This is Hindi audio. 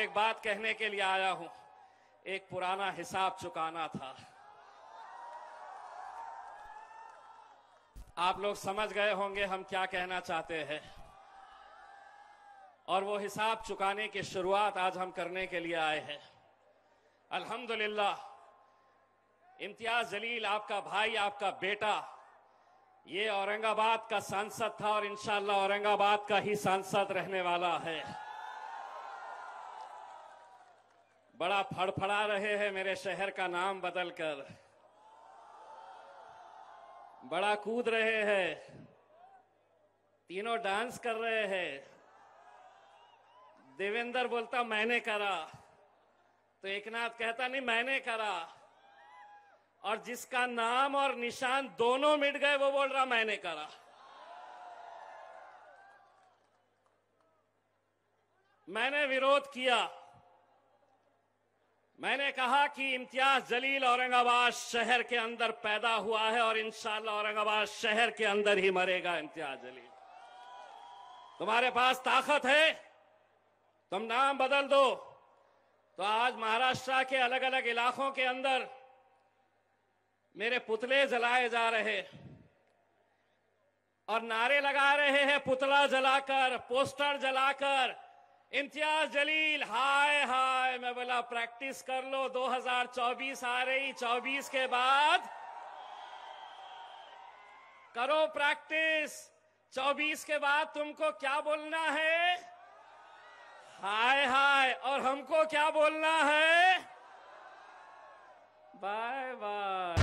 एक बात कहने के लिए आया हूं एक पुराना हिसाब चुकाना था आप लोग समझ गए होंगे हम क्या कहना चाहते हैं और वो हिसाब चुकाने की शुरुआत आज हम करने के लिए आए हैं अल्हम्दुलिल्लाह इम्तियाज जलील आपका भाई आपका बेटा ये औरंगाबाद का सांसद था और इंशाल्लाह औरंगाबाद का ही सांसद रहने वाला है बड़ा फड़फड़ा रहे हैं मेरे शहर का नाम बदलकर बड़ा कूद रहे हैं तीनों डांस कर रहे हैं देवेंद्र बोलता मैंने करा तो एकनाथ कहता नहीं मैंने करा और जिसका नाम और निशान दोनों मिट गए वो बोल रहा मैंने करा मैंने विरोध किया मैंने कहा कि इम्तियाज जलील औरंगाबाद शहर के अंदर पैदा हुआ है और इंशाला औरंगाबाद शहर के अंदर ही मरेगा इम्तियाज जलील तुम्हारे पास ताकत है तुम नाम बदल दो तो आज महाराष्ट्र के अलग अलग इलाकों के अंदर मेरे पुतले जलाए जा रहे और नारे लगा रहे हैं पुतला जलाकर पोस्टर जलाकर इम्तियाज जलील हाय हाय मैं बोला प्रैक्टिस कर लो 2024 आ रही 24 के बाद करो प्रैक्टिस 24 के बाद तुमको क्या बोलना है हाय हाय और हमको क्या बोलना है बाय बाय